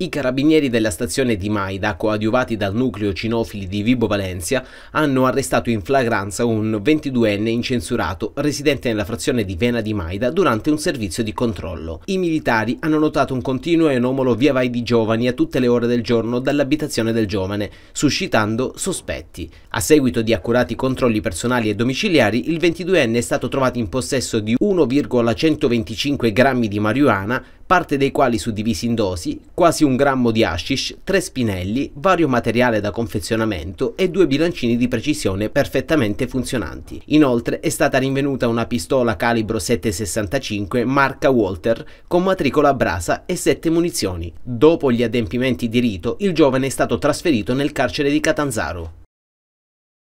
I carabinieri della stazione di Maida, coadiuvati dal nucleo cinofili di Vibo Valencia, hanno arrestato in flagranza un 22enne incensurato residente nella frazione di Vena di Maida durante un servizio di controllo. I militari hanno notato un continuo e anomalo via vai di giovani a tutte le ore del giorno dall'abitazione del giovane, suscitando sospetti. A seguito di accurati controlli personali e domiciliari, il 22enne è stato trovato in possesso di 1,125 grammi di marijuana parte dei quali suddivisi in dosi, quasi un grammo di hashish, tre spinelli, vario materiale da confezionamento e due bilancini di precisione perfettamente funzionanti. Inoltre è stata rinvenuta una pistola calibro 765 marca Walter con matricola a brasa e sette munizioni. Dopo gli adempimenti di rito, il giovane è stato trasferito nel carcere di Catanzaro.